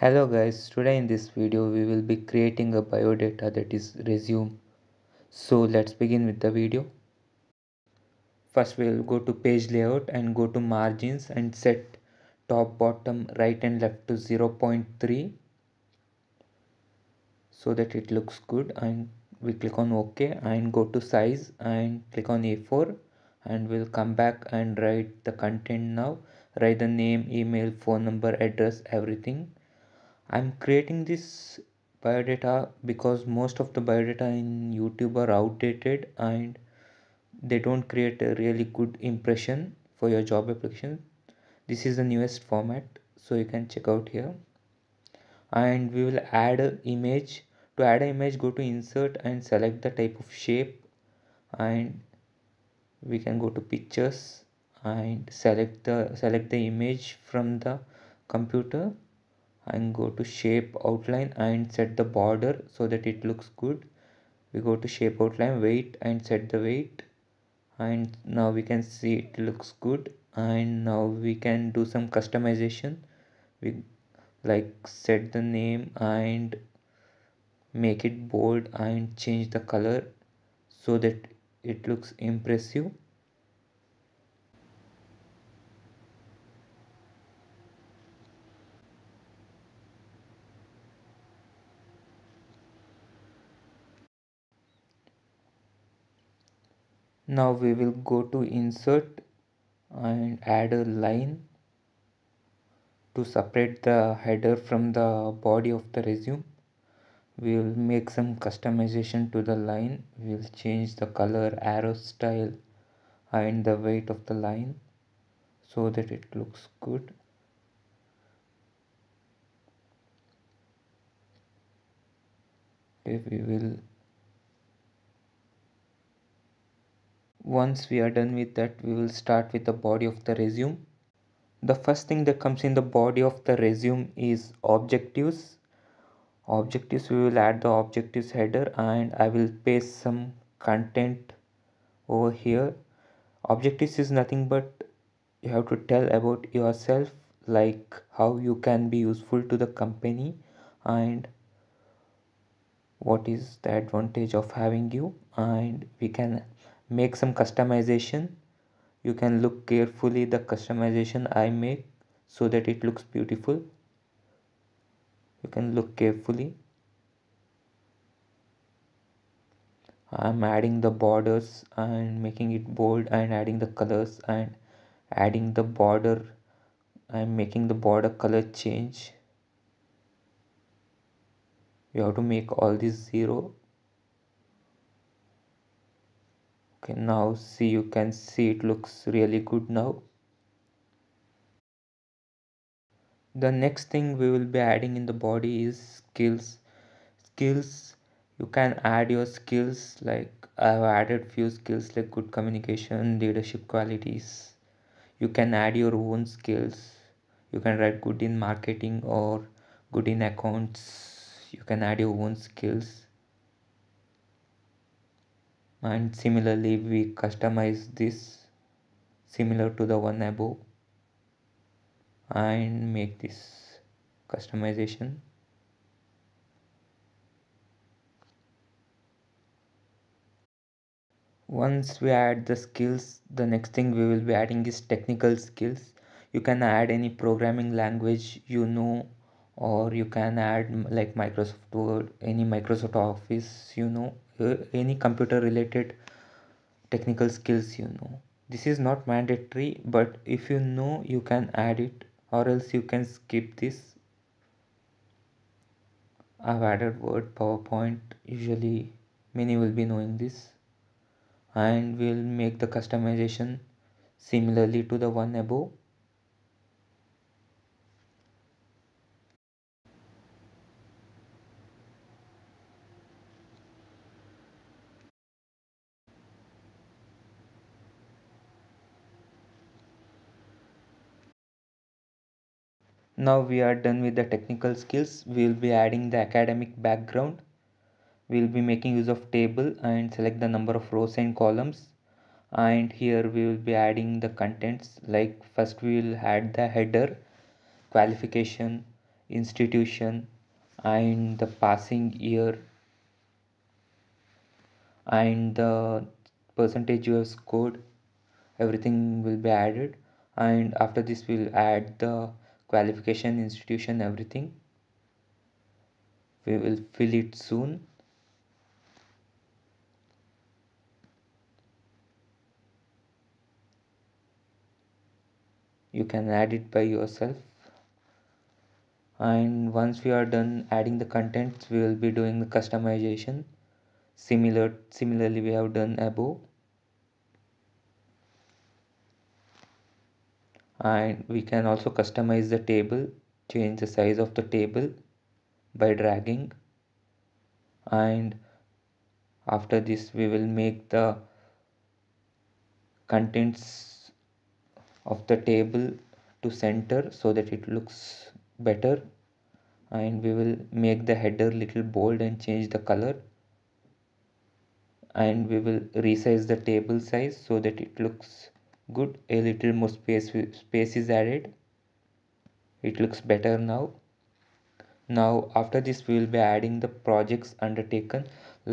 hello guys today in this video we will be creating a biodata that is resume so let's begin with the video first we will go to page layout and go to margins and set top bottom right and left to 0.3 so that it looks good and we click on ok and go to size and click on a4 and we'll come back and write the content now write the name email phone number address everything I'm creating this biodata because most of the biodata in YouTube are outdated and they don't create a really good impression for your job application. This is the newest format so you can check out here and we will add an image. To add an image go to insert and select the type of shape and we can go to pictures and select the select the image from the computer and go to shape outline and set the border so that it looks good we go to shape outline weight and set the weight and now we can see it looks good and now we can do some customization we like set the name and make it bold and change the color so that it looks impressive now we will go to insert and add a line to separate the header from the body of the resume we will make some customization to the line we will change the color arrow style and the weight of the line so that it looks good okay we will Once we are done with that, we will start with the body of the resume. The first thing that comes in the body of the resume is objectives. Objectives, we will add the objectives header and I will paste some content over here. Objectives is nothing but you have to tell about yourself like how you can be useful to the company and what is the advantage of having you and we can make some customization you can look carefully the customization I make so that it looks beautiful you can look carefully I'm adding the borders and making it bold and adding the colors and adding the border I'm making the border color change you have to make all these zero okay now see you can see it looks really good now the next thing we will be adding in the body is skills skills you can add your skills like i have added few skills like good communication leadership qualities you can add your own skills you can write good in marketing or good in accounts you can add your own skills and similarly we customize this similar to the one above and make this customization once we add the skills the next thing we will be adding is technical skills you can add any programming language you know or you can add like microsoft word any microsoft office you know uh, any computer related technical skills you know this is not mandatory but if you know you can add it or else you can skip this I've added word PowerPoint usually many will be knowing this and we'll make the customization similarly to the one above now we are done with the technical skills we will be adding the academic background we will be making use of table and select the number of rows and columns and here we will be adding the contents like first we will add the header qualification institution and the passing year and the percentage you have scored everything will be added and after this we'll add the qualification institution everything we will fill it soon you can add it by yourself and once we are done adding the contents we will be doing the customization similar similarly we have done above and we can also customize the table change the size of the table by dragging and after this we will make the contents of the table to center so that it looks better and we will make the header little bold and change the color and we will resize the table size so that it looks good a little more space space is added it looks better now now after this we will be adding the projects undertaken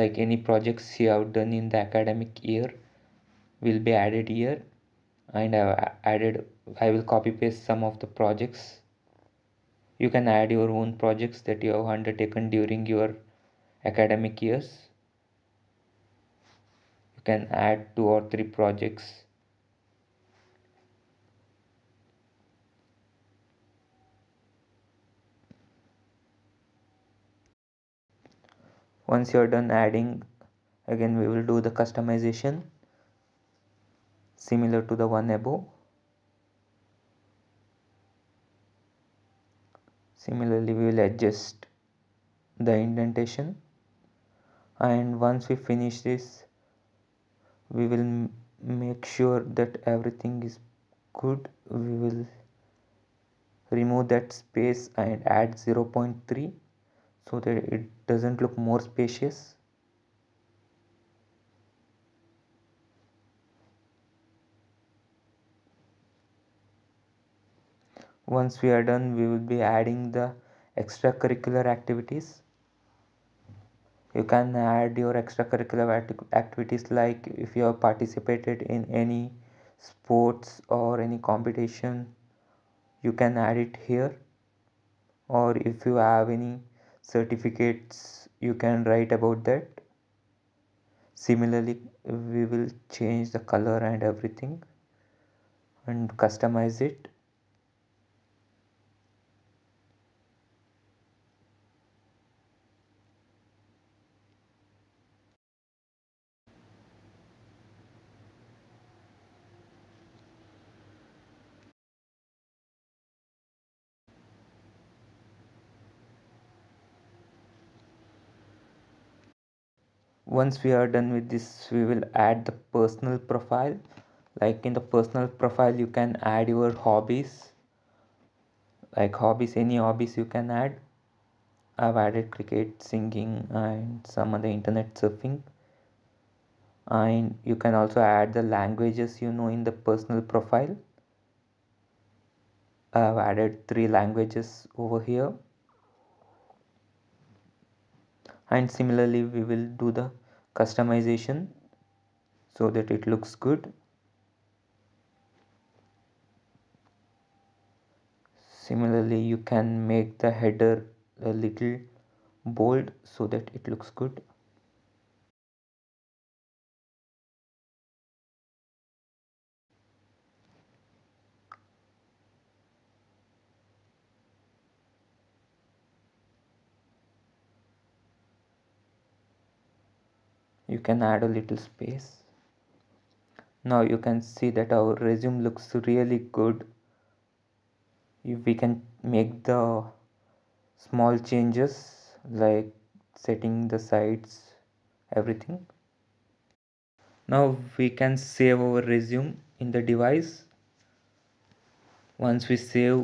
like any projects you have done in the academic year will be added here and I have added I will copy paste some of the projects you can add your own projects that you have undertaken during your academic years you can add two or three projects once you're done adding again we will do the customization similar to the one above similarly we will adjust the indentation and once we finish this we will make sure that everything is good we will remove that space and add 0.3 so that it doesn't look more spacious once we are done we will be adding the extracurricular activities you can add your extracurricular activities like if you have participated in any sports or any competition you can add it here or if you have any certificates you can write about that similarly we will change the color and everything and customize it once we are done with this we will add the personal profile like in the personal profile you can add your hobbies like hobbies any hobbies you can add i've added cricket singing and some other internet surfing and you can also add the languages you know in the personal profile i've added three languages over here and similarly we will do the customization so that it looks good similarly you can make the header a little bold so that it looks good you can add a little space now you can see that our resume looks really good if we can make the small changes like setting the sites everything now we can save our resume in the device once we save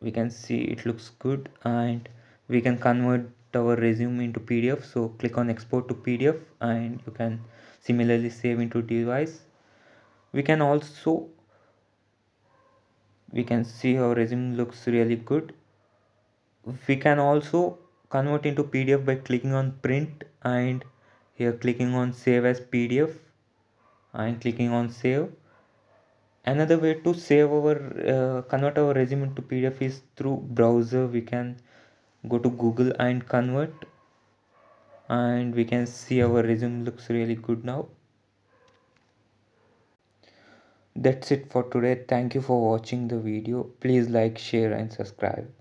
we can see it looks good and we can convert our resume into PDF. So click on export to PDF and you can similarly save into device. We can also, we can see our resume looks really good. We can also convert into PDF by clicking on print and here clicking on save as PDF and clicking on save. Another way to save our, uh, convert our resume into PDF is through browser. We can go to google and convert and we can see our resume looks really good now that's it for today thank you for watching the video please like share and subscribe